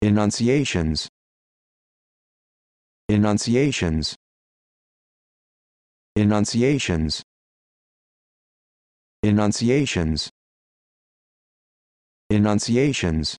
Enunciations Enunciations Enunciations Enunciations Enunciations